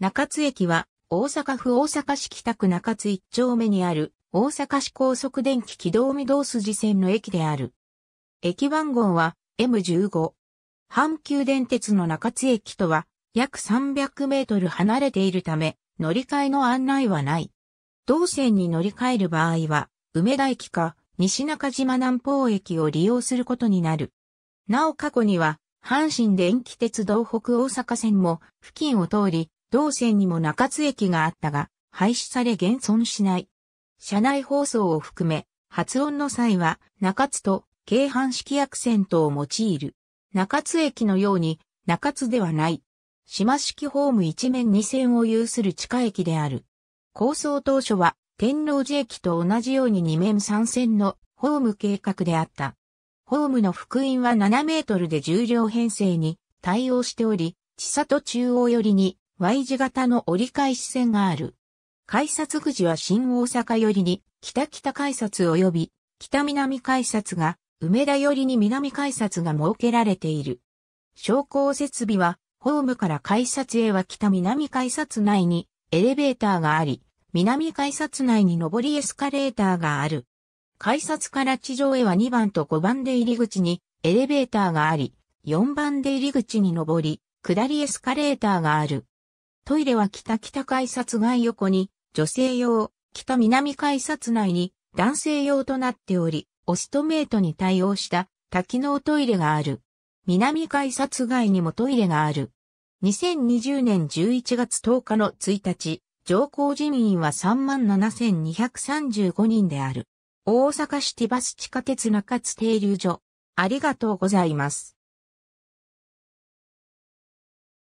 中津駅は大阪府大阪市北区中津一丁目にある大阪市高速電気軌道御堂筋線の駅である。駅番号は M15。阪急電鉄の中津駅とは約300メートル離れているため乗り換えの案内はない。同線に乗り換える場合は梅田駅か西中島南方駅を利用することになる。なお過去には阪神電気鉄道北大阪線も付近を通り同線にも中津駅があったが、廃止され現存しない。車内放送を含め、発音の際は中津と京阪式アクセントを用いる。中津駅のように中津ではない。島式ホーム一面二線を有する地下駅である。構想当初は天王寺駅と同じように二面三線のホーム計画であった。ホームの福音は7メートルで重量編成に対応しており、千里中央寄りに Y 字型の折り返し線がある。改札口は新大阪寄りに北北改札及び北南改札が梅田寄りに南改札が設けられている。昇降設備はホームから改札へは北南改札内にエレベーターがあり、南改札内に上りエスカレーターがある。改札から地上へは2番と5番で入り口にエレベーターがあり、4番で入り口に上り、下りエスカレーターがある。トイレは北北改札外横に、女性用、北南改札内に、男性用となっており、オストメイトに対応した多機能トイレがある。南改札外にもトイレがある。2020年11月10日の1日、上皇人員は37,235人である。大阪市ティバス地下鉄中津停留所。ありがとうございます。